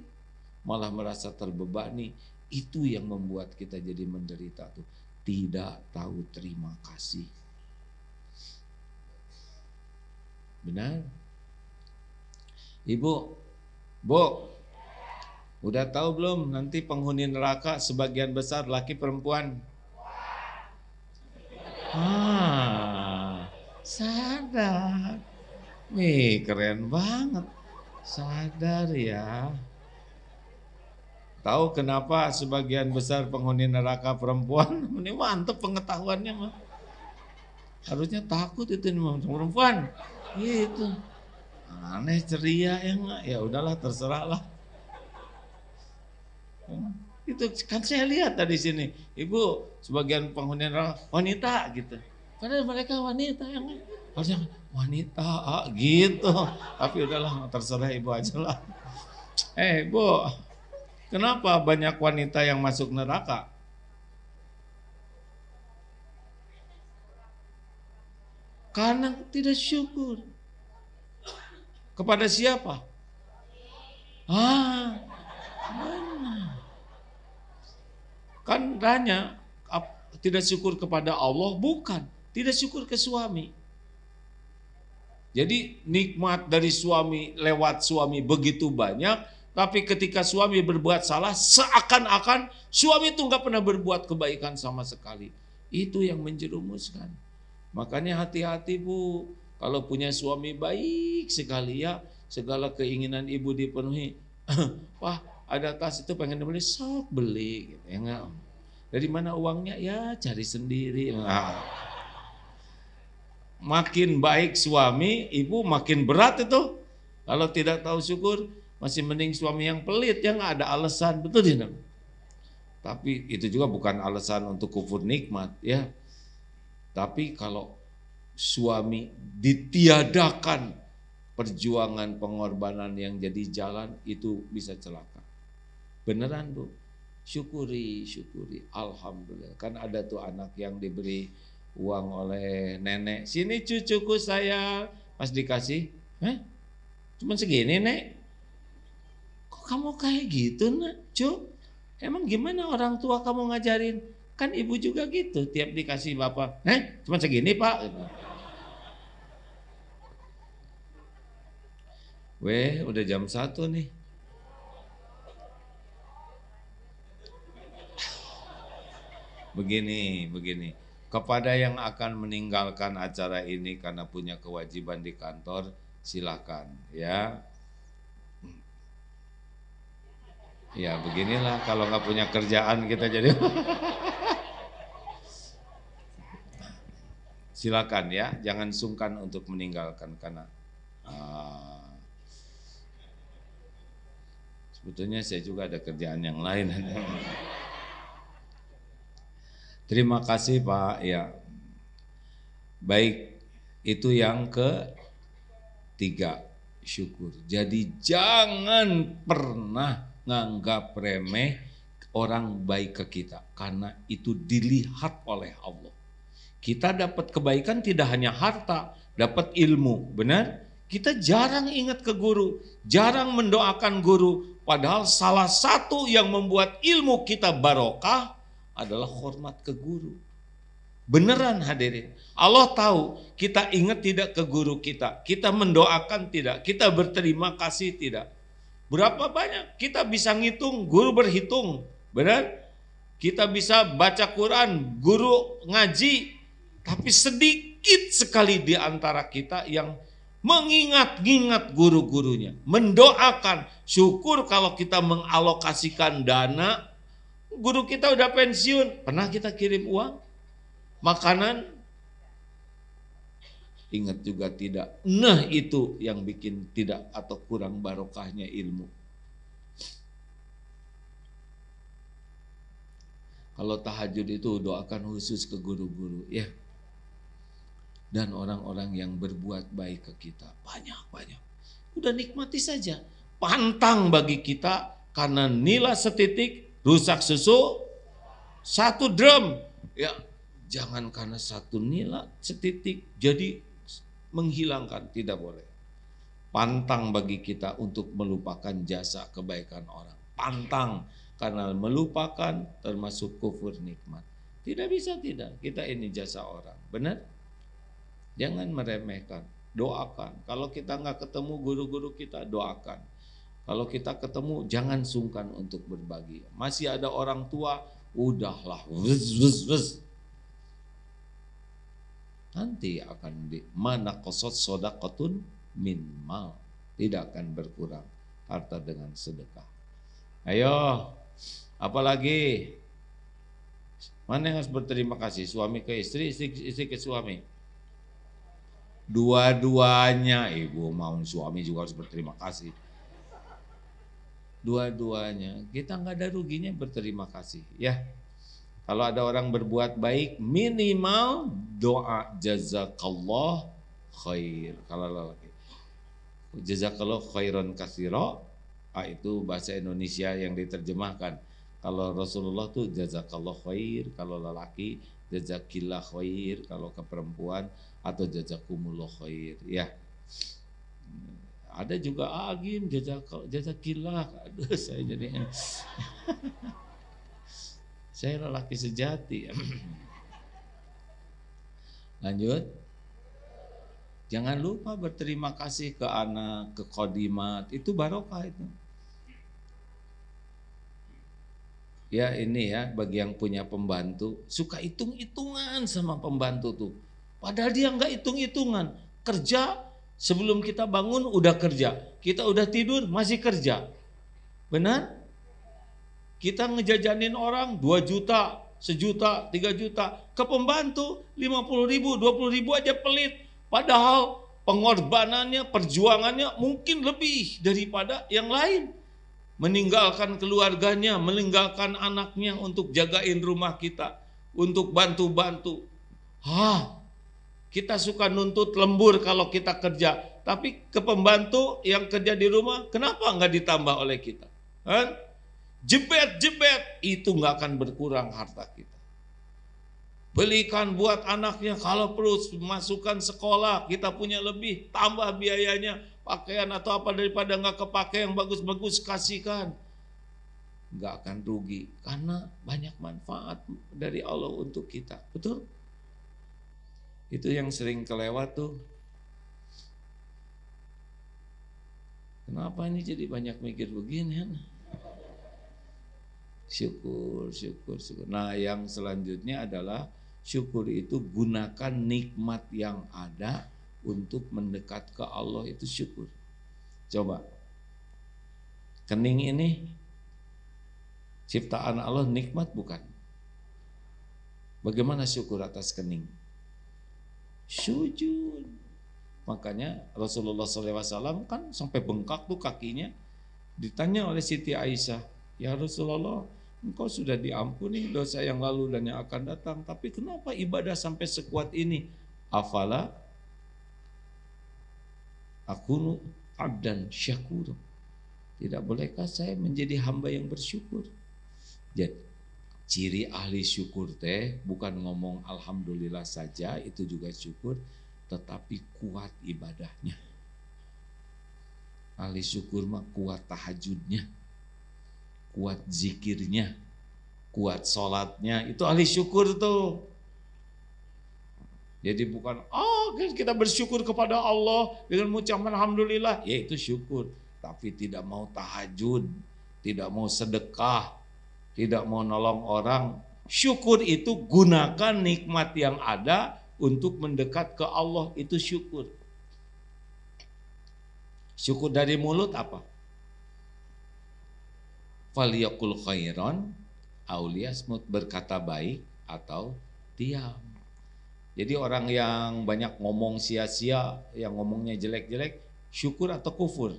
malah merasa terbebani. Itu yang membuat kita jadi menderita tuh. Tidak tahu terima kasih. Benar? Ibu, Bu, udah tahu belum nanti penghuni neraka sebagian besar laki perempuan? Ah, sadar. nih keren banget. Sadar ya. Tahu kenapa sebagian besar penghuni neraka perempuan? Ini mantep pengetahuannya mah. Harusnya takut itu nih perempuan. Gitu. Aneh ceria ya enggak? Ya udahlah terserah terserahlah. Ya, itu kan saya lihat tadi sini, ibu sebagian penghuni wanita gitu. padahal mereka wanita yang harusnya wanita gitu. Tapi udahlah terserah ibu aja lah. Eh hey, ibu kenapa banyak wanita yang masuk neraka? Karena tidak syukur. Kepada siapa? Ah, mana? Kan tanya tidak syukur kepada Allah bukan, tidak syukur ke suami. Jadi nikmat dari suami lewat suami begitu banyak, tapi ketika suami berbuat salah, seakan-akan suami itu nggak pernah berbuat kebaikan sama sekali. Itu yang menjerumuskan. Makanya hati-hati Bu, kalau punya suami baik sekali ya, segala keinginan ibu dipenuhi. Wah, ada tas itu pengen dibeli, sok beli. Gitu. Ya, Dari mana uangnya? Ya cari sendiri. Nah. Makin baik suami, ibu makin berat itu. Kalau tidak tahu syukur, masih mending suami yang pelit yang ada alasan, betul tidak? Tapi itu juga bukan alasan untuk kufur nikmat ya. Tapi kalau suami ditiadakan perjuangan pengorbanan yang jadi jalan itu bisa celaka. Beneran bu? Syukuri, syukuri. Alhamdulillah. Kan ada tuh anak yang diberi uang oleh nenek. Sini cucuku saya. Pas dikasih, eh, Cuman segini, Nek? Kok kamu kayak gitu, Nak? Cuk? Emang gimana orang tua kamu ngajarin? Kan ibu juga gitu, tiap dikasih bapak, eh cuma segini pak. Gitu. Weh, udah jam satu nih. Begini, begini. Kepada yang akan meninggalkan acara ini karena punya kewajiban di kantor, silakan, ya. Ya beginilah kalau nggak punya kerjaan kita jadi. silakan ya, jangan sungkan untuk meninggalkan karena uh, sebetulnya saya juga ada kerjaan yang lain. Terima kasih Pak ya. Baik, itu yang ke tiga syukur. Jadi jangan pernah nganggap remeh orang baik ke kita karena itu dilihat oleh Allah. Kita dapat kebaikan tidak hanya harta, dapat ilmu, benar? Kita jarang ingat ke guru, jarang mendoakan guru, padahal salah satu yang membuat ilmu kita barokah adalah hormat ke guru. Beneran hadirin. Allah tahu kita ingat tidak ke guru kita. Kita mendoakan tidak. Kita berterima kasih tidak. Berapa banyak kita bisa ngitung, guru berhitung. Benar? Kita bisa baca Quran, guru ngaji, tapi sedikit sekali di antara kita yang mengingat-ingat guru-gurunya, mendoakan, syukur kalau kita mengalokasikan dana, guru kita udah pensiun, pernah kita kirim uang, makanan, ingat juga tidak. Nah itu yang bikin tidak atau kurang barokahnya ilmu. Kalau tahajud itu doakan khusus ke guru-guru, ya dan orang-orang yang berbuat baik ke kita. Banyak-banyak. Udah nikmati saja. Pantang bagi kita karena nila setitik rusak susu satu drum. Ya, jangan karena satu nila setitik jadi menghilangkan tidak boleh. Pantang bagi kita untuk melupakan jasa kebaikan orang. Pantang karena melupakan termasuk kufur nikmat. Tidak bisa tidak kita ini jasa orang. Benar? Jangan meremehkan, doakan. Kalau kita nggak ketemu guru-guru kita, doakan. Kalau kita ketemu, jangan sungkan untuk berbagi. Masih ada orang tua, udahlah, wuz, wuz, wuz. Nanti akan di mana kosot sodakotun minimal tidak akan berkurang harta dengan sedekah. Ayo, apalagi mana yang harus berterima kasih suami ke istri, istri, istri ke suami. Dua-duanya, ibu mau suami juga harus berterima kasih. Dua-duanya, kita nggak ada ruginya berterima kasih ya. Kalau ada orang berbuat baik, minimal doa jazakallah khair. Kalau lelaki, jazakallah khairan kasiro, ah, itu bahasa Indonesia yang diterjemahkan. Kalau Rasulullah tuh jazakallah khair, kalau lelaki jazakillah khair, kalau ke perempuan atau jazakumullah khair ya ada juga agim ah, jajak jazakillah aduh saya jadi saya lelaki sejati lanjut jangan lupa berterima kasih ke anak ke kodimat itu barokah itu ya ini ya bagi yang punya pembantu suka hitung hitungan sama pembantu tuh Padahal dia nggak hitung-hitungan. Kerja sebelum kita bangun udah kerja. Kita udah tidur masih kerja. Benar? Kita ngejajanin orang 2 juta, sejuta, 3 juta. Ke pembantu 50 ribu, 20 ribu aja pelit. Padahal pengorbanannya, perjuangannya mungkin lebih daripada yang lain. Meninggalkan keluarganya, meninggalkan anaknya untuk jagain rumah kita. Untuk bantu-bantu. Hah, kita suka nuntut lembur kalau kita kerja, tapi ke pembantu yang kerja di rumah, kenapa nggak ditambah oleh kita? Kan? Jebet, itu nggak akan berkurang harta kita. Belikan buat anaknya kalau perlu masukkan sekolah, kita punya lebih, tambah biayanya, pakaian atau apa daripada nggak kepake yang bagus-bagus kasihkan. Nggak akan rugi karena banyak manfaat dari Allah untuk kita. Betul? Itu yang sering kelewat tuh. Kenapa ini jadi banyak mikir begini? Kan? Syukur, syukur, syukur. Nah yang selanjutnya adalah syukur itu gunakan nikmat yang ada untuk mendekat ke Allah itu syukur. Coba, kening ini ciptaan Allah nikmat bukan? Bagaimana syukur atas kening? sujud. Makanya Rasulullah SAW kan sampai bengkak tuh kakinya. Ditanya oleh Siti Aisyah, ya Rasulullah, engkau sudah diampuni dosa yang lalu dan yang akan datang. Tapi kenapa ibadah sampai sekuat ini? Afala akunu abdan syakur. Tidak bolehkah saya menjadi hamba yang bersyukur? Jadi ciri ahli syukur teh bukan ngomong alhamdulillah saja itu juga syukur tetapi kuat ibadahnya ahli syukur mah kuat tahajudnya kuat zikirnya kuat sholatnya itu ahli syukur tuh jadi bukan oh kan kita bersyukur kepada Allah dengan mengucapkan alhamdulillah ya itu syukur tapi tidak mau tahajud tidak mau sedekah tidak mau nolong orang. Syukur itu gunakan nikmat yang ada untuk mendekat ke Allah itu syukur. Syukur dari mulut apa? Faliyakul khairon auliasmut berkata baik atau diam. Jadi orang yang banyak ngomong sia-sia, yang ngomongnya jelek-jelek, syukur atau kufur?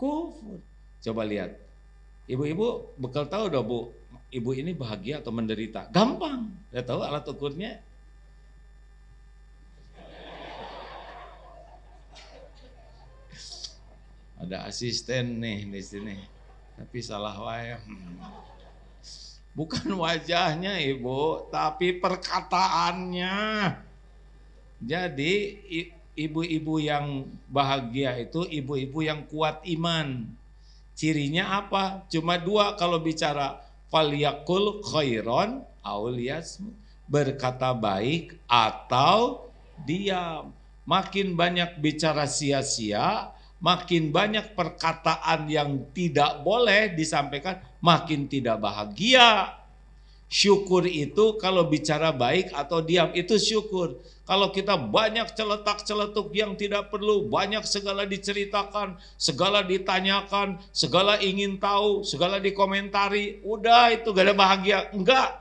Kufur. Coba lihat, Ibu-ibu bekal tahu dong bu, ibu ini bahagia atau menderita. Gampang, ya tahu alat ukurnya. Ada asisten nih di sini, tapi salah wayang. Bukan wajahnya ibu, tapi perkataannya. Jadi ibu-ibu yang bahagia itu ibu-ibu yang kuat iman Cirinya apa? Cuma dua kalau bicara faliyakul khairon auliasmu berkata baik atau diam. Makin banyak bicara sia-sia, makin banyak perkataan yang tidak boleh disampaikan, makin tidak bahagia Syukur itu kalau bicara baik atau diam itu syukur. Kalau kita banyak celetak-celetuk yang tidak perlu, banyak segala diceritakan, segala ditanyakan, segala ingin tahu, segala dikomentari, udah itu gak ada bahagia. Enggak,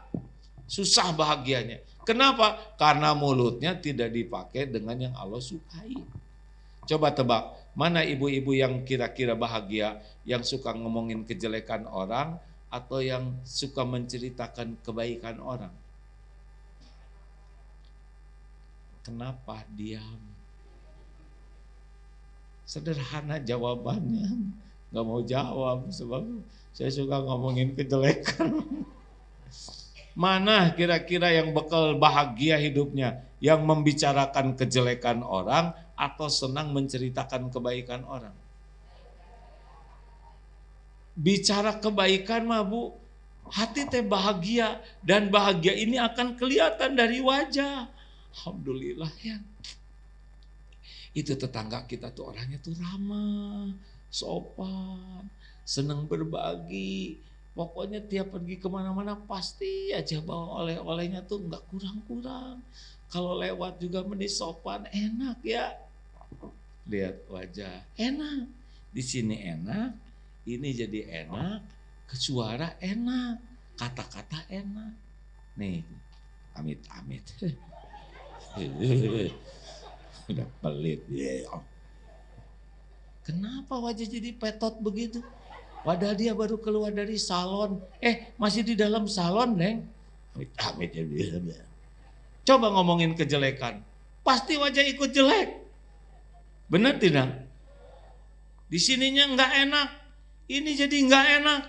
susah bahagianya. Kenapa? Karena mulutnya tidak dipakai dengan yang Allah sukai. Coba tebak, mana ibu-ibu yang kira-kira bahagia, yang suka ngomongin kejelekan orang, atau yang suka menceritakan kebaikan orang. Kenapa diam? Sederhana jawabannya, nggak mau jawab sebab saya suka ngomongin kejelekan. Mana kira-kira yang bekal bahagia hidupnya? Yang membicarakan kejelekan orang atau senang menceritakan kebaikan orang? bicara kebaikan mah Bu, hati teh bahagia dan bahagia ini akan kelihatan dari wajah. Alhamdulillah ya. Itu tetangga kita tuh orangnya tuh ramah, sopan, senang berbagi. Pokoknya tiap pergi kemana-mana pasti aja bawa oleh-olehnya tuh nggak kurang-kurang. Kalau lewat juga menis sopan, enak ya. Lihat wajah, enak. Di sini enak, ini jadi enak, ke enak, kata-kata enak. Nih, amit-amit. Udah pelit. Iya, iya, Kenapa wajah jadi petot begitu? Wadah dia baru keluar dari salon. Eh, masih di dalam salon, Neng. Amit-amit ya, Coba ngomongin kejelekan. Pasti wajah ikut jelek. Benar tidak? Di sininya nggak enak, ini jadi nggak enak,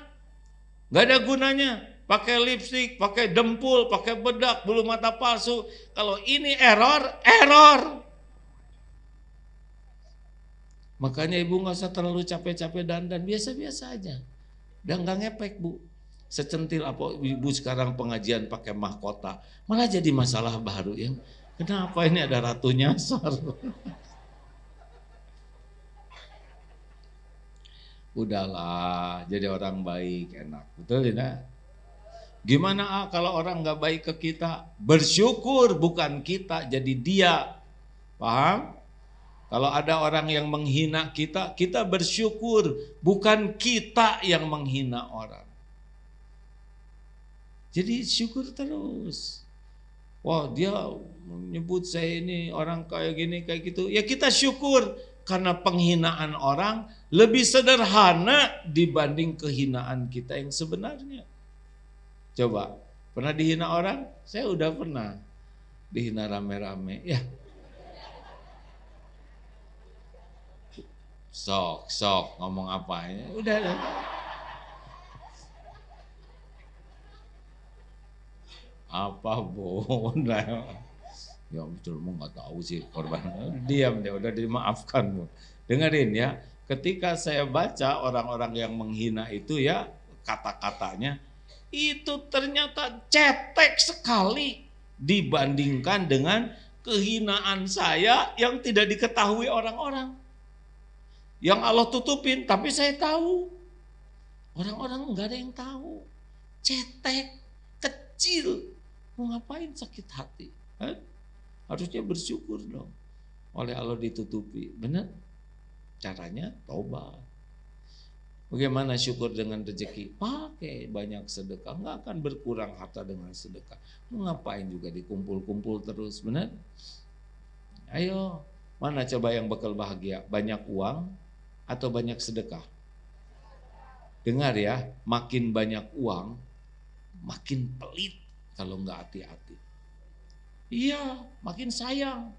nggak ada gunanya. Pakai lipstik, pakai dempul, pakai bedak, bulu mata palsu. Kalau ini error, error. Makanya ibu nggak usah terlalu capek-capek dandan, biasa-biasa aja. Dan nggak ngepek bu. Secentil apa ibu sekarang pengajian pakai mahkota, malah jadi masalah baru ya. Kenapa ini ada ratunya nyasar? udahlah jadi orang baik enak betul tidak gimana ah, kalau orang nggak baik ke kita bersyukur bukan kita jadi dia paham kalau ada orang yang menghina kita kita bersyukur bukan kita yang menghina orang jadi syukur terus wah dia menyebut saya ini orang kayak gini kayak gitu ya kita syukur karena penghinaan orang lebih sederhana dibanding kehinaan kita yang sebenarnya. Coba, pernah dihina orang? Saya udah pernah dihina rame-rame. Ya. Sok, sok, ngomong apa ya? Udah, udah. Apa bon ya betul mau nggak tahu sih korban diam dia udah dimaafkan dengerin ya ketika saya baca orang-orang yang menghina itu ya kata-katanya itu ternyata cetek sekali dibandingkan dengan kehinaan saya yang tidak diketahui orang-orang yang Allah tutupin tapi saya tahu orang-orang nggak ada yang tahu cetek kecil mau ngapain sakit hati Hah? Harusnya bersyukur dong. Oleh Allah ditutupi. Benar? Caranya tobat. Bagaimana syukur dengan rezeki? Pakai banyak sedekah, nggak akan berkurang harta dengan sedekah. ngapain juga dikumpul-kumpul terus, benar? Ayo, mana coba yang bakal bahagia? Banyak uang atau banyak sedekah? Dengar ya, makin banyak uang, makin pelit kalau nggak hati-hati. Iya, makin sayang.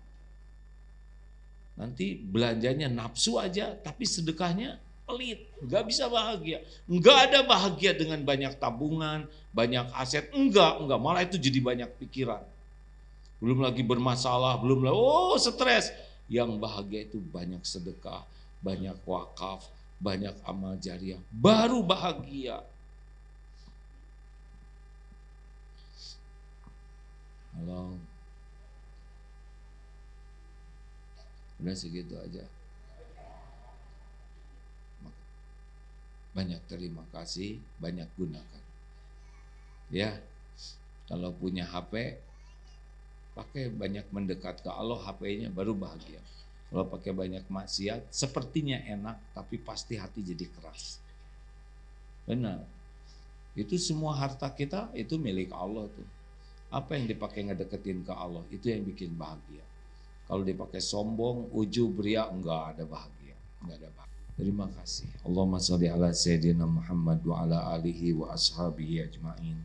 Nanti belanjanya nafsu aja, tapi sedekahnya pelit, nggak bisa bahagia. Nggak ada bahagia dengan banyak tabungan, banyak aset, enggak, enggak. Malah itu jadi banyak pikiran. Belum lagi bermasalah, belum lagi, oh stres. Yang bahagia itu banyak sedekah, banyak wakaf, banyak amal jariah. Baru bahagia. Halo. Udah segitu aja. Banyak terima kasih, banyak gunakan. Ya, kalau punya HP, pakai banyak mendekat ke Allah HP-nya baru bahagia. Kalau pakai banyak maksiat, sepertinya enak, tapi pasti hati jadi keras. Benar. Itu semua harta kita itu milik Allah tuh. Apa yang dipakai ngedeketin ke Allah itu yang bikin bahagia. Kalau dipakai sombong, ujub, ria, enggak ada bahagia. Enggak ada bahagia. Terima kasih. Allahumma salli ala Sayyidina Muhammad wa ala alihi wa ashabihi ajma'in.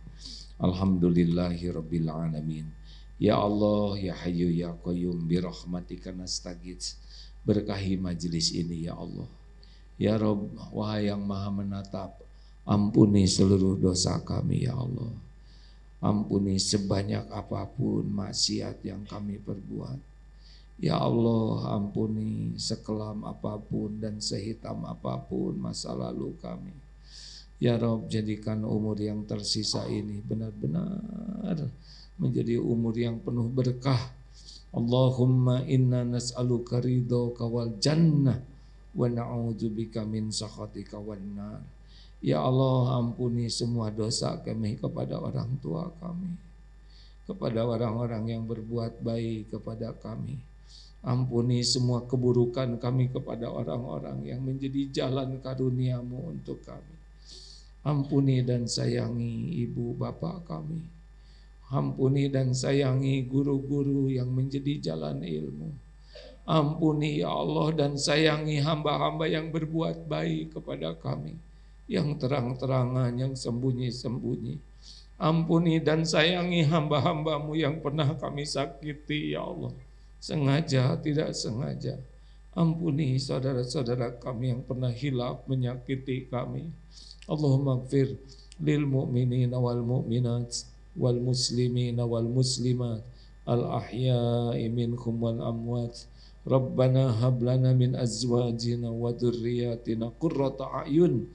Alhamdulillahi rabbil alamin. Ya Allah, ya Hayyu, ya Qayyum, birahmatika nastagid. Berkahi majelis ini ya Allah. Ya Rob, wahai yang maha menatap, ampuni seluruh dosa kami ya Allah. Ampuni sebanyak apapun maksiat yang kami perbuat Ya Allah ampuni sekelam apapun dan sehitam apapun masa lalu kami. Ya Rob jadikan umur yang tersisa ini benar-benar menjadi umur yang penuh berkah. Allahumma inna nas'aluka ridhoka kawal jannah wa na'udzubika min sakhati kawal nar. Ya Allah ampuni semua dosa kami kepada orang tua kami, kepada orang-orang yang berbuat baik kepada kami Ampuni semua keburukan kami kepada orang-orang yang menjadi jalan karuniamu untuk kami. Ampuni dan sayangi ibu bapak kami. Ampuni dan sayangi guru-guru yang menjadi jalan ilmu. Ampuni ya Allah dan sayangi hamba-hamba yang berbuat baik kepada kami. Yang terang-terangan, yang sembunyi-sembunyi. Ampuni dan sayangi hamba-hambamu yang pernah kami sakiti ya Allah sengaja, tidak sengaja. Ampuni saudara-saudara kami yang pernah hilaf menyakiti kami. Allahumma gfir lil mu'minin wal mu'minat wal muslimin wal muslimat al ahya'i minkum wal amwat. Rabbana hablana min azwajina wa dhurriyyatina qurrata a'yun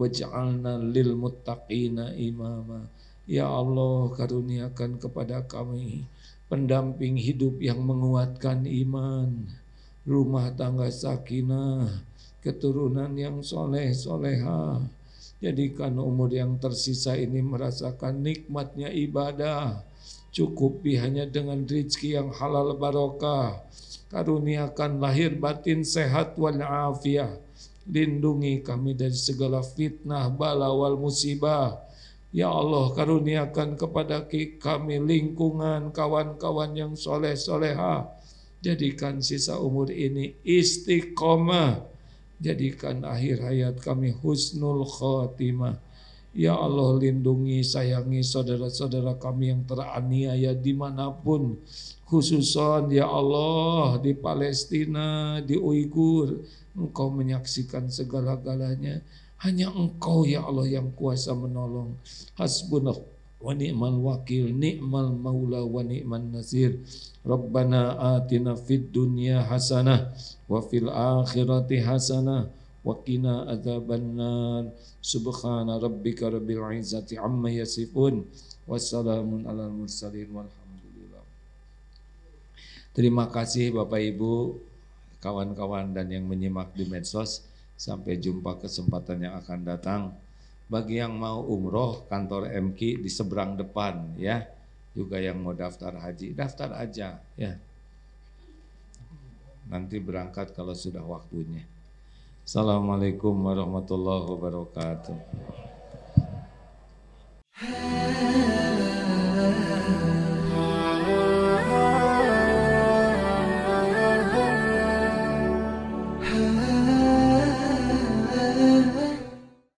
waj'alna lil muttaqina imama. Ya Allah karuniakan kepada kami pendamping hidup yang menguatkan iman, rumah tangga sakinah, keturunan yang soleh soleha. Jadikan umur yang tersisa ini merasakan nikmatnya ibadah. Cukupi hanya dengan rezeki yang halal barokah. Karuniakan lahir batin sehat wal afiah. Lindungi kami dari segala fitnah, bala wal musibah Ya Allah karuniakan kepada kami lingkungan kawan-kawan yang soleh-soleha. Jadikan sisa umur ini istiqomah. Jadikan akhir hayat kami husnul khotimah. Ya Allah lindungi, sayangi saudara-saudara kami yang teraniaya dimanapun. Khususan ya Allah di Palestina, di Uighur. Engkau menyaksikan segala-galanya hanya engkau ya Allah yang kuasa menolong. Hasbunah wa ni'mal wakil, ni'mal maula wa ni'mal nasir. Rabbana atina fid dunya hasanah wa fil akhirati hasanah wa qina adzabannar. Subhana rabbika rabbil izzati amma yasifun. Wassalamun ala mursalin walhamdulillah. Terima kasih Bapak Ibu, kawan-kawan dan yang menyimak di medsos. Sampai jumpa kesempatan yang akan datang. Bagi yang mau umroh, kantor MK di seberang depan ya. Juga yang mau daftar haji, daftar aja ya. Nanti berangkat kalau sudah waktunya. Assalamualaikum warahmatullahi wabarakatuh.